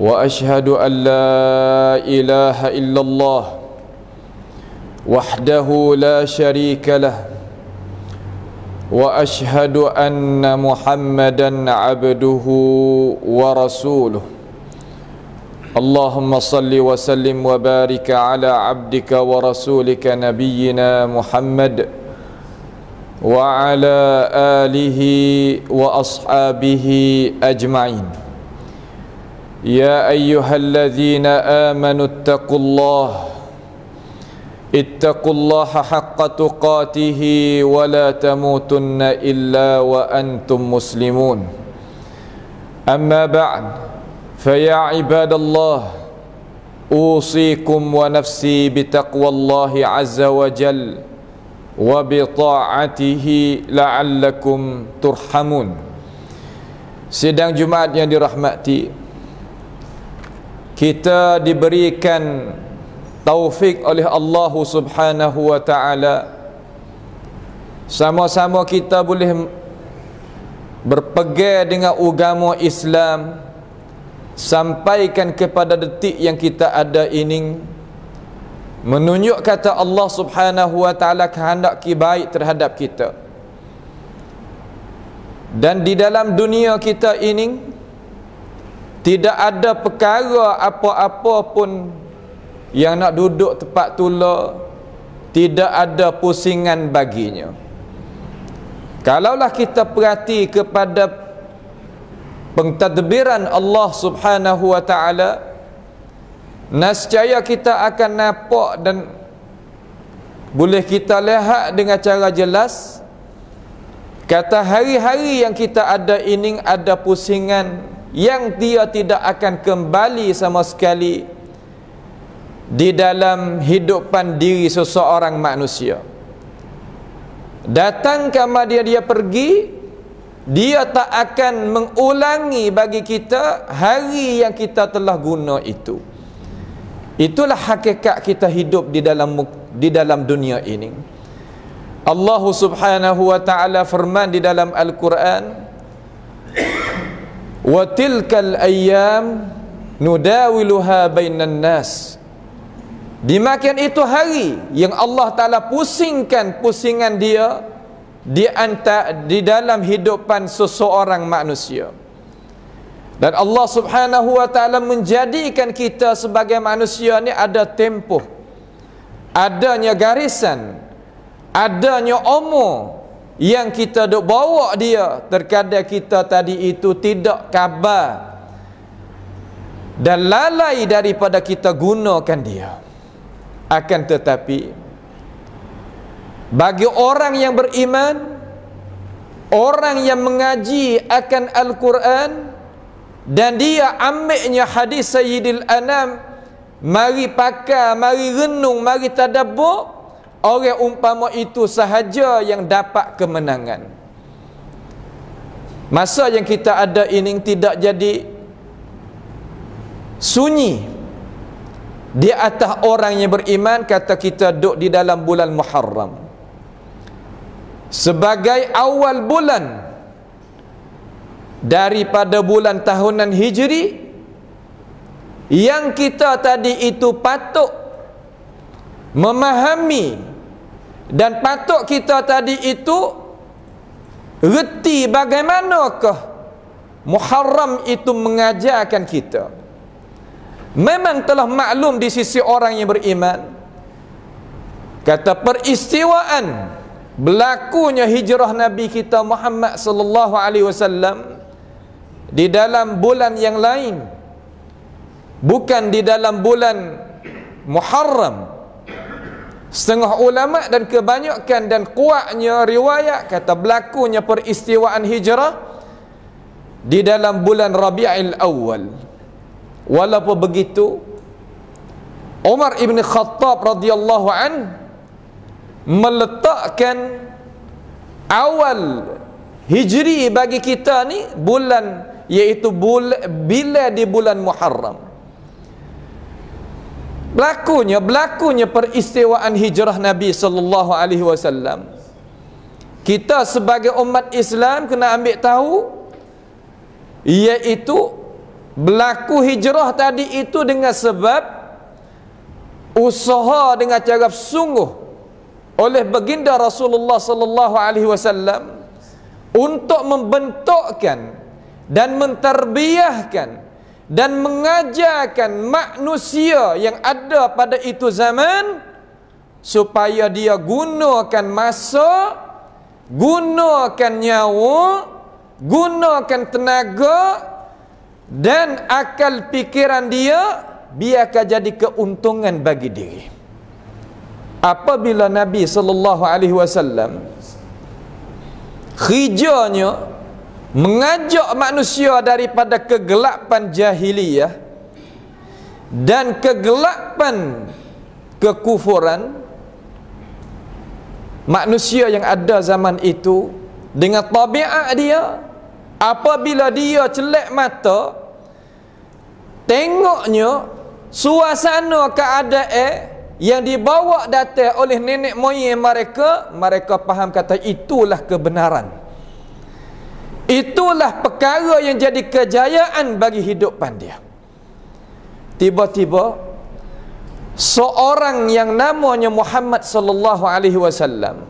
واشهد ان لا اله الا الله وحده لا شريك له واشهد ان محمدا عبده ورسوله اللهم صل وسلم وبارك على عبدك ورسولك نبينا محمد وعلى اله واصحابه اجمعين يا ايها الذين آمنوا اتقوا الله اتقوا الله حق تقاته ولا تموتن الا وأنتم مسلمون أما بعد فيا عباد الله أوصيكم ونفسي بتقوى الله عز وجل وبطاعته لعلكم ترحمون sedang جمعه يا رحمتي kita diberikan taufik oleh Allah Subhanahu wa taala sama-sama kita boleh berpegang dengan agama Islam sampaikan kepada detik yang kita ada ini menunjuk kata Allah Subhanahu wa taala kehendak kibaik terhadap kita dan di dalam dunia kita ini tidak ada perkara apa-apa pun yang nak duduk tempat tula tidak ada pusingan baginya. Kalaulah kita perhati kepada pentadbiran Allah Subhanahu wa taala nescaya kita akan nampak dan boleh kita lihat dengan cara jelas kata hari-hari yang kita ada ini ada pusingan yang dia tidak akan kembali sama sekali di dalam hidupan diri seseorang manusia datang kemah dia dia pergi dia tak akan mengulangi bagi kita hari yang kita telah guna itu itulah hakikat kita hidup di dalam di dalam dunia ini Allah Subhanahu wa taala firman di dalam al-Quran wa tilkal ayyam nudawiluha bainan nas Dimakian itu hari yang Allah Ta'ala pusingkan pusingan dia di, anta, di dalam hidupan seseorang manusia Dan Allah Subhanahu Wa Ta'ala menjadikan kita sebagai manusia ni ada tempoh Adanya garisan Adanya umur yang kita dok bawa dia terkadang kita tadi itu tidak kabar dan lalai daripada kita gunakan dia akan tetapi bagi orang yang beriman orang yang mengaji akan Al-Quran dan dia ambilnya hadis Sayyidil Anam mari pakar, mari renung, mari tadabuk Orang umpama itu sahaja yang dapat kemenangan Masa yang kita ada ini tidak jadi Sunyi Di atas orang yang beriman Kata kita duduk di dalam bulan Muharram Sebagai awal bulan Daripada bulan tahunan Hijri Yang kita tadi itu patut Memahami Memahami dan patut kita tadi itu Reti bagaimanakah Muharram itu mengajarkan kita Memang telah maklum di sisi orang yang beriman Kata peristiwaan Berlakunya hijrah Nabi kita Muhammad sallallahu alaihi wasallam di dalam bulan yang lain bukan di dalam bulan Muharram Setengah ulama dan kebanyakan dan kuatnya riwayat kata berlakunya peristiwaan hijrah di dalam bulan Rabiul Awal. Walaupun begitu Umar ibn Khattab radhiyallahu an meletakkan awal hijri bagi kita ni bulan iaitu bul, bila di bulan Muharram. Berlakunya berlakunya peristiwaan hijrah Nabi sallallahu alaihi wasallam. Kita sebagai umat Islam kena ambil tahu iaitu berlaku hijrah tadi itu dengan sebab usaha dengan cara sungguh oleh baginda Rasulullah sallallahu alaihi wasallam untuk membentukkan dan menterbiahkan dan mengajarkan manusia yang ada pada itu zaman supaya dia gunakan masa gunakan nyawa gunakan tenaga dan akal pikiran dia biarkan jadi keuntungan bagi diri apabila nabi saw alaihi khijanya mengajak manusia daripada kegelapan jahiliyah dan kegelapan kekufuran manusia yang ada zaman itu dengan tabiat dia apabila dia celak mata tengoknya suasana keadaan yang dibawa datang oleh nenek moyang mereka mereka faham kata itulah kebenaran Itulah perkara yang jadi kejayaan bagi hidupan dia. Tiba-tiba seorang yang namanya Muhammad sallallahu alaihi wasallam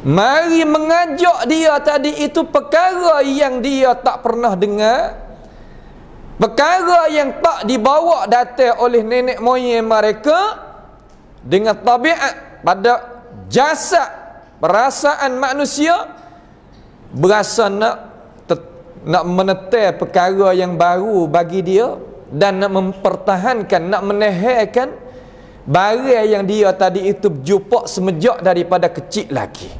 mari mengajak dia tadi itu perkara yang dia tak pernah dengar. Perkara yang tak dibawa datang oleh nenek moyang mereka dengan tabiat pada jasad perasaan manusia berasa nak ter, nak menetel perkara yang baru bagi dia dan nak mempertahankan nak menehekan barang yang dia tadi itu jumpa semenjak daripada kecil lagi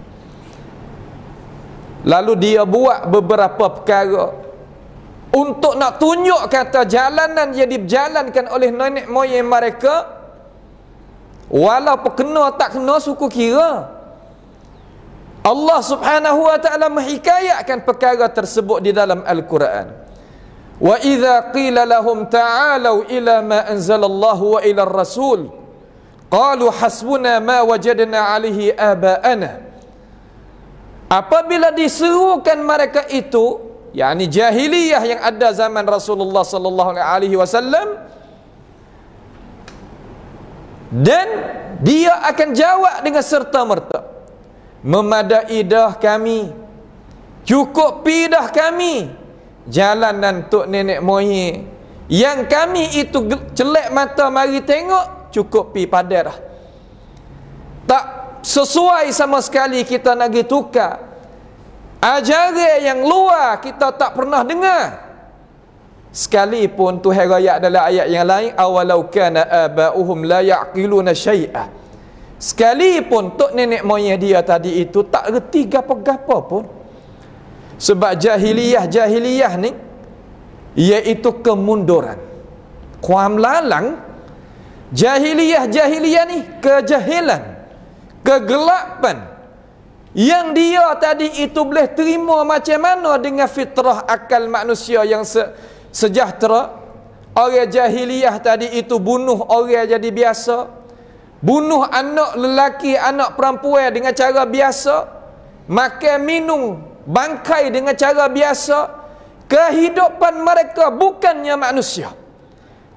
lalu dia buat beberapa perkara untuk nak tunjuk kata jalanan yang dijalankan oleh nenek moyang mereka walaupun kena tak kena suku kira Allah Subhanahu wa taala menghikayatkan perkara tersebut di dalam al-Quran. Wa idza qila lahum ta'alu ila ma anzalallahu wa ila rasul qalu hasbuna ma wajadna alaihi aba'ana. Apabila diserukan mereka itu, yakni jahiliyah yang ada zaman Rasulullah sallallahu alaihi wasallam dan dia akan jawab dengan serta merta memadai dah kami cukup pidah kami jalanan dan tok nenek moye yang kami itu celak mata mari tengok cukup pi padah dah tak sesuai sama sekali kita nak tukar ajaran yang luar kita tak pernah dengar sekalipun tu hayat dalam ayat yang lain awalau kana abauhum la yaqiluna syai'a Sekalipun tok nenek moyang dia tadi itu tak reti gapo-gapo pun. Sebab jahiliyah jahiliyah ni iaitu kemunduran. Kuam lalang jahiliyah jahiliyah ni kejahilan, kegelapan. Yang dia tadi itu boleh terima macam mana dengan fitrah akal manusia yang se sejahtera. Orang jahiliyah tadi itu bunuh orang jadi biasa bunuh anak lelaki anak perempuan dengan cara biasa makan minum bangkai dengan cara biasa kehidupan mereka bukannya manusia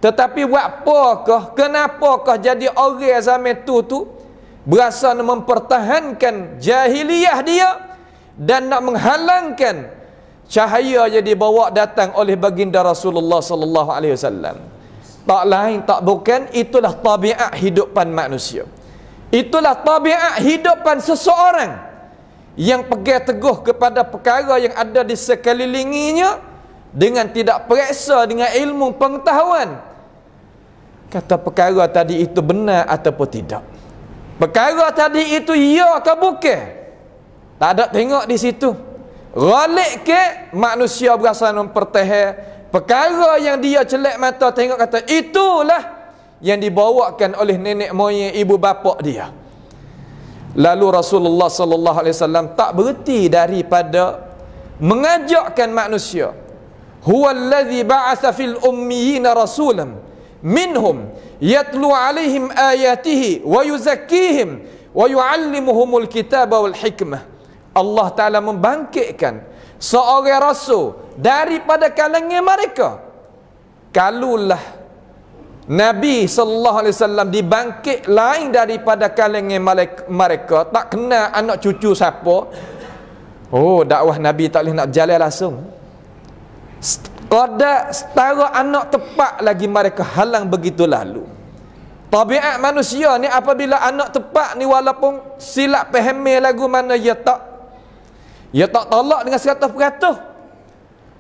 tetapi wapakah kenapakah jadi orang zaman itu tu berasa nak mempertahankan jahiliyah dia dan nak menghalangkan cahaya yang dibawa datang oleh baginda Rasulullah sallallahu alaihi wasallam tak lain tak bukan itulah tabiat hidupan manusia itulah tabiat hidupan seseorang yang pegang teguh kepada perkara yang ada di sekelilinginya dengan tidak periksa dengan ilmu pengetahuan kata perkara tadi itu benar ataupun tidak perkara tadi itu ya atau bukan tak ada tengok di situ Ghalik ke manusia berasa mempertahankan perkara yang dia celak mata tengok kata itulah yang dibawakan oleh nenek moyang ibu bapa dia. Lalu Rasulullah sallallahu alaihi wasallam tak berhenti daripada mengajakkan manusia. Huwallazi ba'atsa fil ummiyina rasulan minhum yatlu alaihim ayatihi wa yuzakkihim wa yuallimuhumul kitaba wal hikmah. Allah Taala membangkitkan seorang rasul daripada kalangan mereka kalulah Nabi sallallahu alaihi wasallam dibangkit lain daripada kalangan mereka tak kenal anak cucu siapa oh dakwah Nabi tak boleh nak jalan langsung Kodak setara anak tepat lagi mereka halang begitu lalu Tabiat manusia ni apabila anak tepat ni walaupun silap pahamir lagu mana ya tak ya tak tolak dengan seratus peratus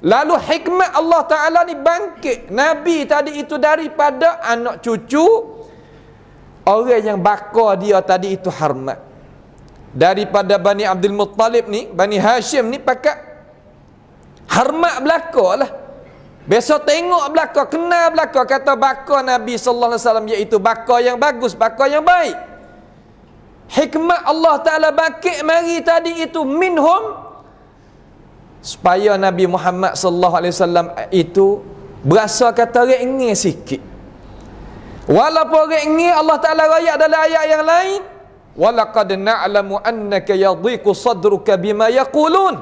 Lalu hikmat Allah Ta'ala ni bangkit Nabi tadi itu daripada anak cucu Orang yang bakar dia tadi itu harmat Daripada Bani Abdul Muttalib ni Bani Hashim ni pakai Harmat belakang lah Biasa tengok belakang, kenal belakang Kata bakar Nabi Sallallahu Alaihi Wasallam iaitu bakar yang bagus, bakar yang baik Hikmat Allah Ta'ala bangkit mari tadi itu Minhum supaya Nabi Muhammad sallallahu alaihi wasallam itu berasa kata ringan sikit. Walaupun ringan Allah Taala raya dalam ayat yang lain, walaqad na'lamu annaka yadhiqu sadruka bima yaqulun.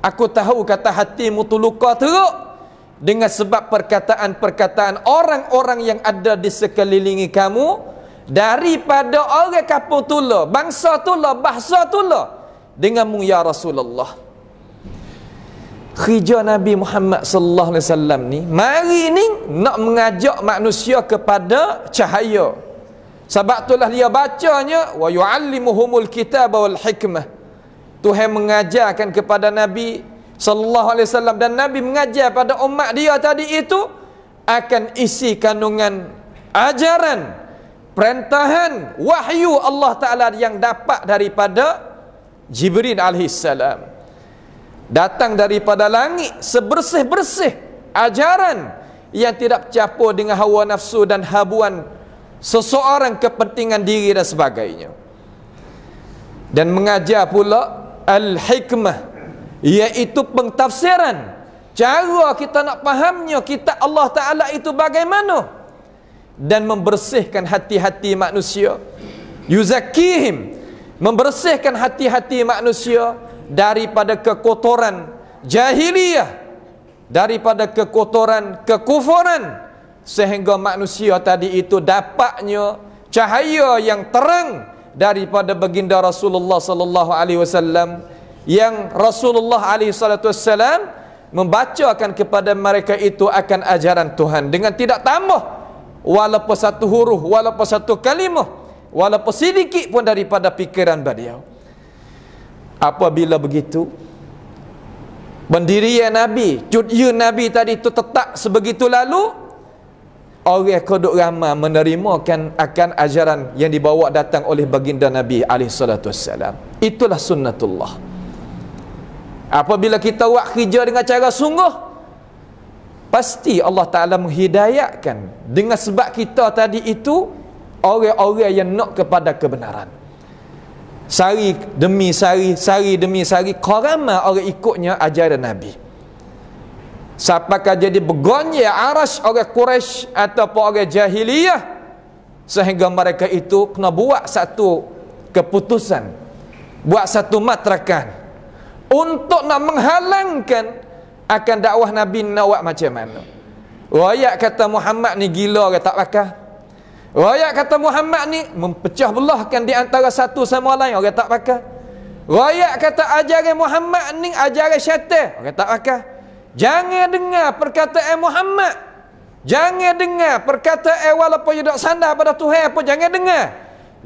Aku tahu kata hatimu terluka teruk dengan sebab perkataan-perkataan orang-orang yang ada di sekelilingi kamu daripada orang kapur tula, bangsa tula, bahasa tula dengan mu ya Rasulullah kerja Nabi Muhammad sallallahu alaihi wasallam ni mari ni nak mengajak manusia kepada cahaya sebab itulah dia bacanya wa yuallimuhumul kitab wal hikmah Tuhan mengajarkan kepada Nabi sallallahu alaihi wasallam dan Nabi mengajar pada umat dia tadi itu akan isi kandungan ajaran perintahan wahyu Allah taala yang dapat daripada Jibril salam datang daripada langit sebersih-bersih ajaran yang tidak bercampur dengan hawa nafsu dan habuan seseorang kepentingan diri dan sebagainya dan mengajar pula al-hikmah iaitu pentafsiran cara kita nak fahamnya kita Allah Ta'ala itu bagaimana dan membersihkan hati-hati manusia yuzakihim membersihkan hati-hati manusia daripada kekotoran jahiliyah daripada kekotoran kekufuran sehingga manusia tadi itu dapatnya cahaya yang terang daripada baginda Rasulullah sallallahu alaihi wasallam yang Rasulullah alaihi salatu wasallam membacakan kepada mereka itu akan ajaran Tuhan dengan tidak tambah walaupun satu huruf walaupun satu kalimah walaupun sedikit pun daripada pikiran beliau Apabila begitu Pendirian Nabi Cudya Nabi tadi tu tetap sebegitu lalu Orang kuduk ramah menerimakan akan ajaran yang dibawa datang oleh baginda Nabi AS Itulah sunnatullah Apabila kita buat kerja dengan cara sungguh Pasti Allah Ta'ala menghidayatkan Dengan sebab kita tadi itu Orang-orang yang nak kepada kebenaran sari demi sari, sari demi sari, korama orang ikutnya ajaran Nabi. Siapakah jadi begonya aras oleh Quraisy atau oleh jahiliyah sehingga mereka itu kena buat satu keputusan buat satu matrakan untuk nak menghalangkan akan dakwah Nabi nak buat macam mana rakyat kata Muhammad ni gila ke tak pakai Rakyat kata Muhammad ni mempecah belahkan di antara satu sama lain. Orang tak pakai. Rakyat kata ajaran Muhammad ni ajaran syaitan. Orang tak pakai. Jangan dengar perkataan Muhammad. Jangan dengar perkataan walaupun dia tak sandar pada Tuhan pun jangan dengar.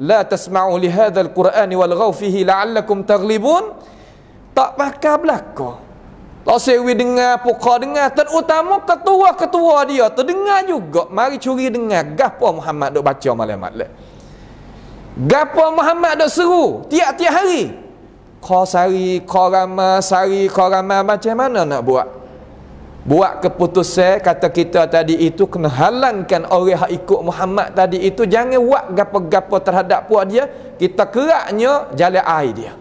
La tasma'u li hadzal qur'ani wal ghaw fihi la'allakum taghlibun. Tak pakai belakang. Tak sewi dengar, pukar dengar. Terutama ketua-ketua dia. Terdengar juga. Mari curi dengar. Gapa Muhammad duk baca malam-malam. Gapa Muhammad duk seru. Tiap-tiap hari. Kau sari, kau ramah, sari, kau ramah. Macam mana nak buat? Buat keputusan kata kita tadi itu kena halangkan oleh hak ikut Muhammad tadi itu. Jangan buat gapa-gapa terhadap puak dia. Kita keraknya jalan air dia.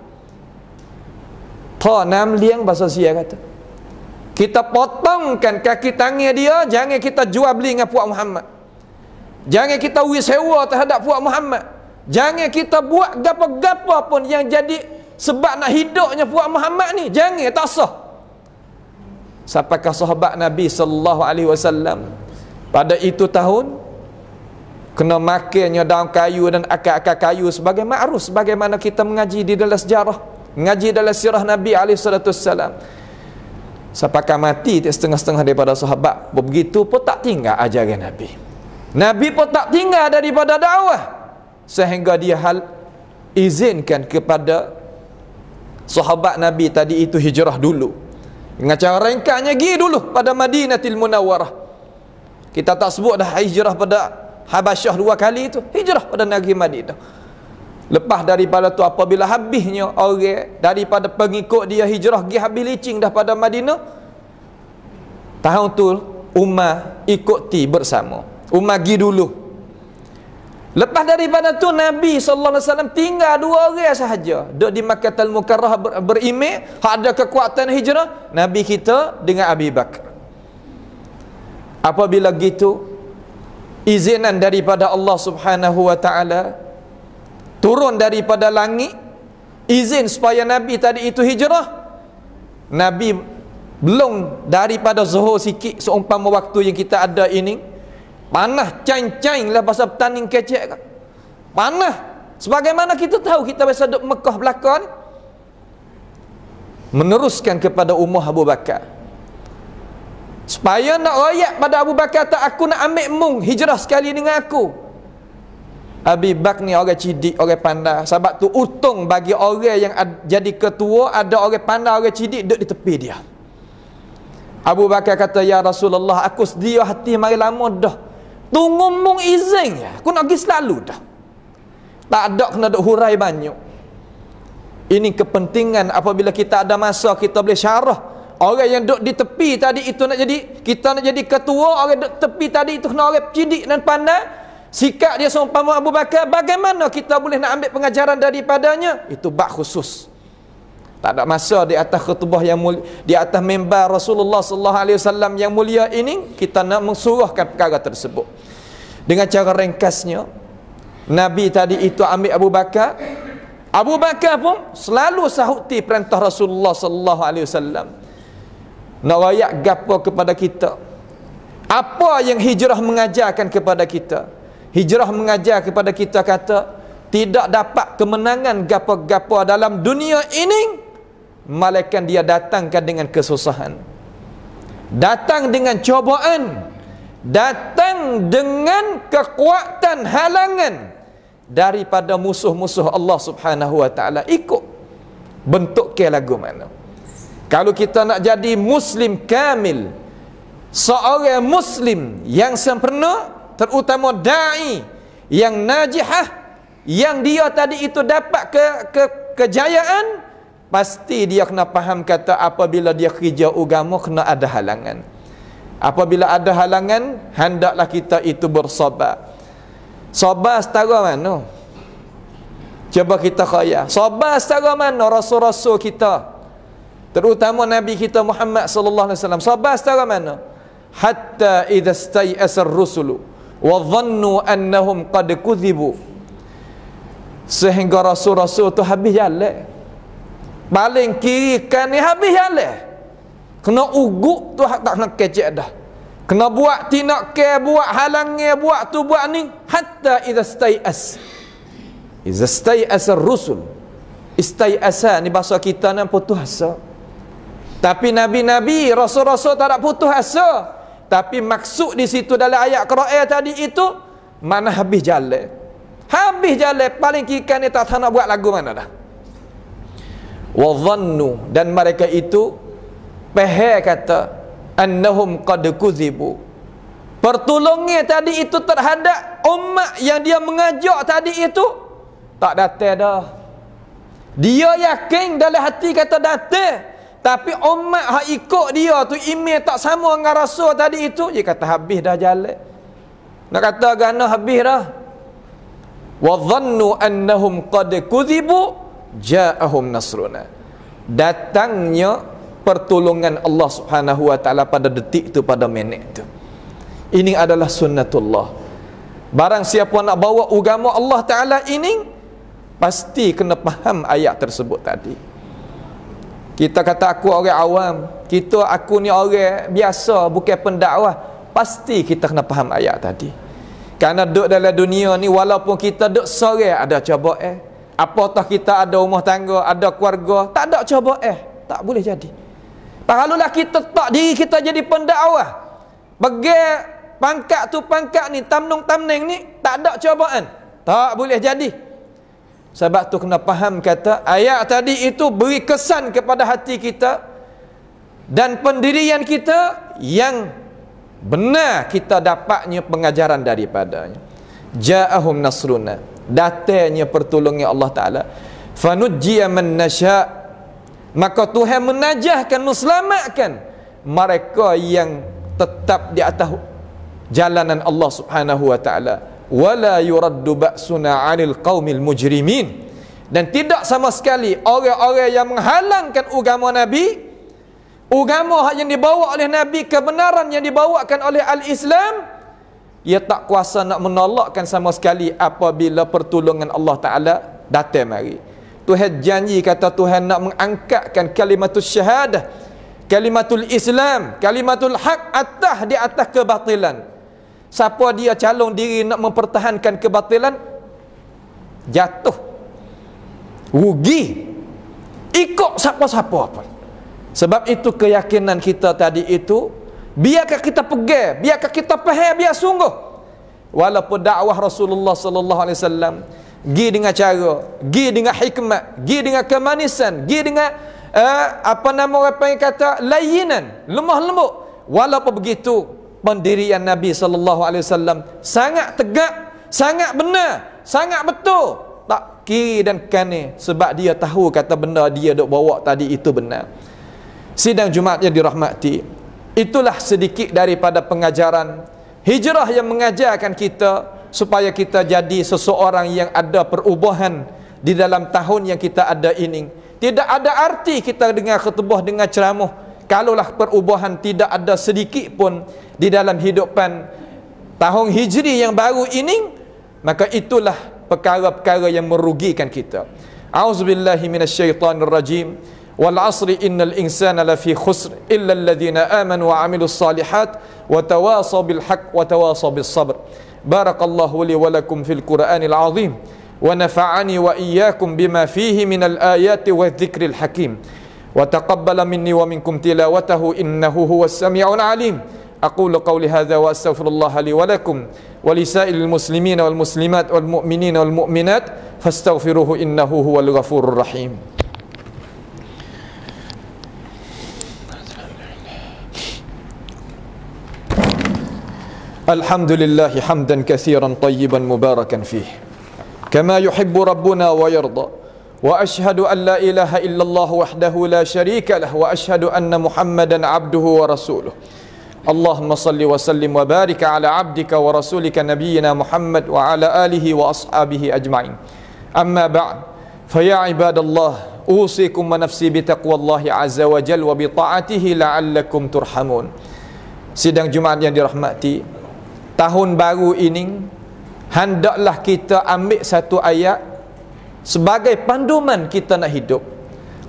Tak nam liang bahasa siya kata. Kita potongkan kaki tangan dia Jangan kita jual beli dengan puak Muhammad Jangan kita wisewa terhadap puak Muhammad Jangan kita buat gapa-gapa pun yang jadi Sebab nak hidupnya puak Muhammad ni Jangan tak sah Sampaikan sahabat Nabi Sallallahu Alaihi Wasallam Pada itu tahun Kena makannya daun kayu dan akar-akar kayu Sebagai ma'ruf Sebagaimana kita mengaji di dalam sejarah Mengaji dalam sirah Nabi Alaihi Sepakat mati setengah-setengah daripada sahabat Begitu pun tak tinggal ajaran Nabi Nabi pun tak tinggal daripada dakwah Sehingga dia hal izinkan kepada Sahabat Nabi tadi itu hijrah dulu Dengan cara ringkatnya pergi dulu pada Madinah til Munawarah Kita tak sebut dah hijrah pada Habasyah dua kali itu Hijrah pada negeri Madinah Lepas daripada tu apabila habisnya orang daripada pengikut dia hijrah pergi habis licin dah pada Madinah. Tahun tu Umar ikuti bersama. Umar pergi dulu. Lepas daripada tu Nabi sallallahu alaihi wasallam tinggal dua orang sahaja. Dok di Makkah Al Mukarrah ber berime, ada kekuatan hijrah Nabi kita dengan Abi Bakar. Apabila gitu izinan daripada Allah Subhanahu wa taala turun daripada langit izin supaya nabi tadi itu hijrah nabi belum daripada zuhur sikit seumpama waktu yang kita ada ini panah cain-cain lah pasal petanin kecek kan. panah sebagaimana kita tahu kita biasa duduk Mekah belakang meneruskan kepada Umar Abu Bakar supaya nak rayak pada Abu Bakar tak aku nak ambil mung hijrah sekali dengan aku Abi Bak ni orang cidik, orang pandai. Sebab tu utung bagi orang yang ad, jadi ketua, ada orang pandai, orang cidik duduk di tepi dia. Abu Bakar kata, Ya Rasulullah, aku sedia hati mari lama dah. Tunggu mung izin ya. Aku nak pergi selalu dah. Tak ada kena duduk hurai banyak. Ini kepentingan apabila kita ada masa kita boleh syarah. Orang yang duduk di tepi tadi itu nak jadi, kita nak jadi ketua, orang duduk tepi tadi itu kena orang cidik dan pandai. Sikap dia seumpama Abu Bakar, bagaimana kita boleh nak ambil pengajaran daripadanya? Itu bak khusus. Tak ada masa di atas khutbah yang mulia, di atas membar Rasulullah sallallahu alaihi wasallam yang mulia ini kita nak mensuruhkan perkara tersebut. Dengan cara ringkasnya, Nabi tadi itu ambil Abu Bakar. Abu Bakar pun selalu sahuti perintah Rasulullah sallallahu alaihi wasallam. Nak rayak gapo kepada kita? Apa yang hijrah mengajarkan kepada kita? Hijrah mengajar kepada kita kata tidak dapat kemenangan gapo-gapo dalam dunia ini malaikat dia datangkan dengan kesusahan. Datang dengan cobaan, datang dengan kekuatan halangan daripada musuh-musuh Allah Subhanahu wa taala ikut bentuk ke lagu mana. Kalau kita nak jadi muslim kamil, seorang muslim yang sempurna, terutama dai yang najihah yang dia tadi itu dapat ke, ke kejayaan pasti dia kena faham kata apabila dia kerja agama kena ada halangan apabila ada halangan hendaklah kita itu bersobat. Sobat setara mana cuba kita khaya Sobat setara mana rasul-rasul kita terutama nabi kita Muhammad sallallahu alaihi wasallam Sobat setara mana hatta idza asar rusulu wa dhannu annahum qad kudhibu sehingga rasul-rasul tu habis jalan paling kiri kan ni habis jalan kena ugut tu tak nak kecek dah kena buat tinak ke buat halangnya buat tu buat ni hatta idha stai'as idha stai'as rusul stai'as ni bahasa kita ni putus asa tapi nabi-nabi rasul-rasul tak ada putus asa tapi maksud di situ dalam ayat Quran tadi itu mana habis jalan. Habis jalan paling kikan ni tak nak buat lagu mana dah. Wa dhannu dan mereka itu pehe kata annahum qad kuzibu. Pertolongnya tadi itu terhadap umat yang dia mengajak tadi itu tak datang dah. Dia yakin dalam hati kata datang tapi umat hak ikut dia tu email tak sama dengan rasul tadi itu, dia kata habis dah jalan. Nak kata gana habis dah. Wa dhannu annahum qad kudhibu ja'ahum nasruna. Datangnya pertolongan Allah Subhanahu wa taala pada detik tu pada minit tu. Ini adalah sunnatullah. Barang siapa nak bawa agama Allah Taala ini pasti kena faham ayat tersebut tadi. Kita kata aku orang awam, kita aku ni orang biasa bukan pendakwah, pasti kita kena faham ayat tadi. Karena duduk dalam dunia ni walaupun kita duduk sore ada cuba eh. Apatah kita ada rumah tangga, ada keluarga, tak ada cuba eh. Tak boleh jadi. Pahalulah kita tak diri kita jadi pendakwah. Bagi pangkat tu pangkat ni, tamnung tamneng ni, tak ada cobaan, Tak boleh jadi. Sebab tu kena faham kata ayat tadi itu beri kesan kepada hati kita dan pendirian kita yang benar kita dapatnya pengajaran daripadanya. Ja'ahum nasruna. datanya pertolongan Allah Taala. Fanujjiya man nasya Maka Tuhan menajahkan, menyelamatkan mereka yang tetap di atas jalanan Allah Subhanahu wa taala wala yuraddu ba'suna 'anil qaumil mujrimin dan tidak sama sekali orang-orang yang menghalangkan agama nabi agama yang dibawa oleh nabi kebenaran yang dibawakan oleh al-Islam ia tak kuasa nak menolakkan sama sekali apabila pertolongan Allah Ta'ala datang mari Tuhan janji kata Tuhan nak mengangkatkan kalimatul syahadah kalimatul Islam kalimatul hak atas di atas kebatilan siapa dia calon diri nak mempertahankan kebatilan jatuh rugi ikut siapa-siapa apa sebab itu keyakinan kita tadi itu biarkan kita pegang biarkan kita faham biar sungguh walaupun dakwah Rasulullah sallallahu alaihi wasallam gi dengan cara gi dengan hikmat gi dengan kemanisan gi dengan uh, apa nama orang panggil kata layinan lemah lembut walaupun begitu pendirian Nabi sallallahu alaihi wasallam sangat tegak, sangat benar, sangat betul. Tak ki dan kane sebab dia tahu kata benda dia dok bawa tadi itu benar. Sidang Jumaat yang dirahmati. Itulah sedikit daripada pengajaran hijrah yang mengajarkan kita supaya kita jadi seseorang yang ada perubahan di dalam tahun yang kita ada ini. Tidak ada arti kita dengar ketubuh dengan ceramah kalaulah perubahan tidak ada sedikit pun di dalam hidupan tahun hijri yang baru ini maka itulah perkara-perkara yang merugikan kita auzubillahi minasyaitanir rajim wal asri innal insana lafi khusr illa alladhina amanu wa amilus salihat wa tawasaw bil haqq wa tawasaw bis sabr barakallahu li wa lakum fil qur'anil azim wa nafa'ani wa iyyakum bima fihi minal ayati wadh dhikril hakim وتقبل مني ومنكم تلاوته إنه هو السميع العليم أقول قولي هذا وأستغفر الله لي ولكم ولسائر المسلمين والمسلمات والمؤمنين والمؤمنات فاستغفروه إنه هو الغفور الرحيم الحمد لله حمدا كثيرا طيبا مباركا فيه كما يحب ربنا ويرضى واشهد ان لا اله الا الله وحده لا شريك له واشهد ان محمدا عبده ورسوله اللهم صل وسلم وبارك على عبدك ورسولك نبينا محمد وعلى اله واصحابه اجمعين اما بعد فيا عباد الله اوصيكم ونفسي بتقوى الله عز وجل وبطاعته لعلكم ترحمون sidang jumaat yang dirahmati tahun baru ini hendaklah kita ambil satu ayat sebagai panduan kita nak hidup.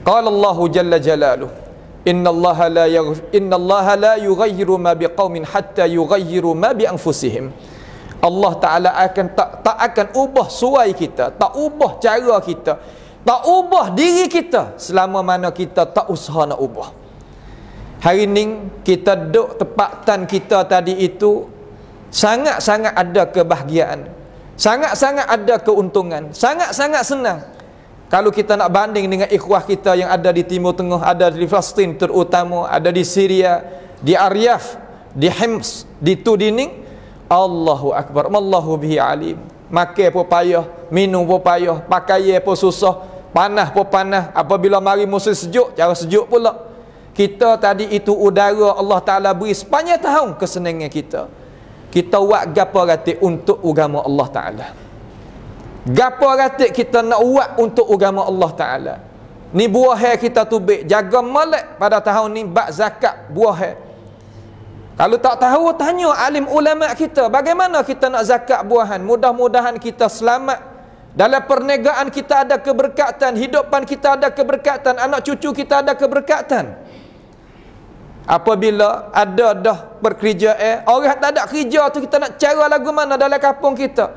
Qala Allahu jalla jalalu Inna Allah la yaghf Inna Allah la yughayyiru ma biqaumin hatta yughayyiru ma bi anfusihim. Allah Taala akan tak tak akan ubah suai kita, tak ubah cara kita, tak ubah diri kita selama mana kita tak usaha nak ubah. Hari ini kita duduk tempatan kita tadi itu sangat-sangat ada kebahagiaan. Sangat-sangat ada keuntungan Sangat-sangat senang Kalau kita nak banding dengan ikhwah kita yang ada di Timur Tengah Ada di Palestin terutama Ada di Syria Di Aryaf Di Hims Di Tudining Allahu Akbar Allahu bihi alim Makai pun payah Minum pun payah Pakai pun susah Panah pun panah Apabila mari musim sejuk Cara sejuk pula kita tadi itu udara Allah Ta'ala beri sepanjang tahun kesenangan kita kita buat gapo ratik untuk agama Allah taala gapo ratik kita nak buat untuk agama Allah taala ni buah hair kita tubik jaga malak pada tahun ni bab zakat buah hair kalau tak tahu tanya alim ulama kita bagaimana kita nak zakat buahan mudah-mudahan kita selamat dalam perniagaan kita ada keberkatan hidupan kita ada keberkatan anak cucu kita ada keberkatan Apabila ada dah berkerja eh, Orang tak ada kerja tu kita nak cara lagu mana dalam kampung kita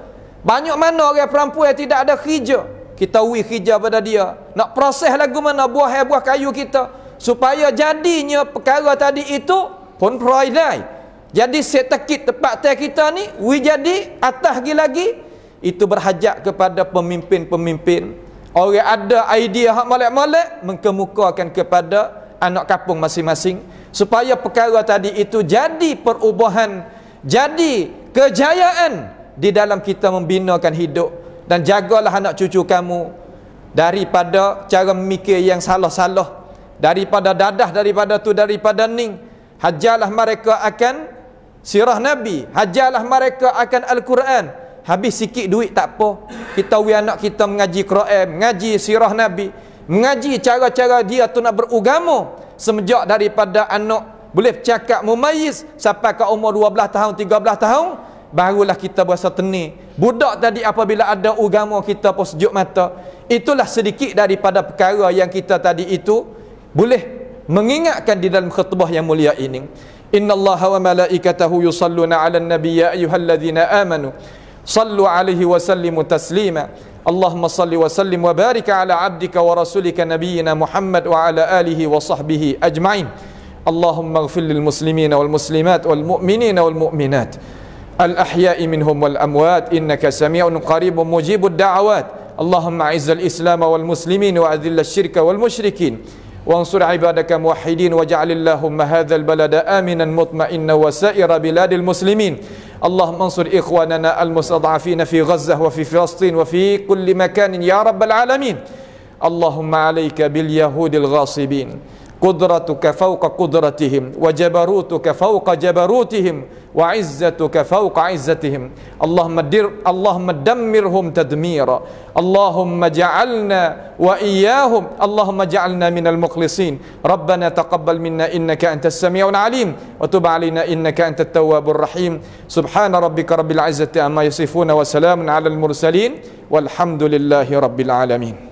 Banyak mana orang perempuan tidak ada kerja Kita wih kerja pada dia Nak proses lagu mana buah eh, buah kayu kita Supaya jadinya perkara tadi itu pun peroidai Jadi setakit tempat teh kita ni wih jadi atas lagi-lagi Itu berhajat kepada pemimpin-pemimpin Orang ada idea hak malek-malek Mengkemukakan kepada anak kampung masing-masing supaya perkara tadi itu jadi perubahan jadi kejayaan di dalam kita membinakan hidup dan jagalah anak cucu kamu daripada cara memikir yang salah-salah daripada dadah daripada tu daripada ning, hajalah mereka akan sirah nabi hajalah mereka akan al-Quran habis sikit duit tak apa kita we anak kita mengaji Quran mengaji sirah nabi mengaji cara-cara dia tu nak berugama semenjak daripada anak boleh cakap mumayis sampai ke umur 12 tahun 13 tahun barulah kita berasa teni. budak tadi apabila ada agama kita pun sejuk mata itulah sedikit daripada perkara yang kita tadi itu boleh mengingatkan di dalam khutbah yang mulia ini inna Allah wa malaikatahu yusalluna ala nabiyya ya ayuhalladzina amanu sallu alaihi wa sallimu taslima Allahumma salli wa sallim wa barik ala abdika wa rasulika nabiyyina Muhammad wa ala alihi wa sahbihi ajma'in. Allahumma ighfir lil muslimina wal muslimat wal mu'minina wal mu'minat. Al ahya'i minhum wal amwat innaka sami'un qaribun mujibud da'awat. Allahumma izzil islam wal muslimin wa adhil asy-syirka wal musyrikin. وانصر عبادك موحدين واجعل اللهم هذا البلد آمنا مطمئنا وسائر بلاد المسلمين اللهم انصر إخواننا المستضعفين في غزة وفي فلسطين وفي كل مكان يا رب العالمين اللهم عليك باليهود الغاصبين قدرتك فوق قدرتهم وجبروتك فوق جبروتهم وعزتك فوق عزتهم اللهم در اللهم دمرهم تدميرا اللهم اجعلنا واياهم اللهم اجعلنا من المخلصين ربنا تقبل منا انك انت السميع العليم وتب علينا انك انت التواب الرحيم سبحان ربك رب العزه عما يصفون وسلام على المرسلين والحمد لله رب العالمين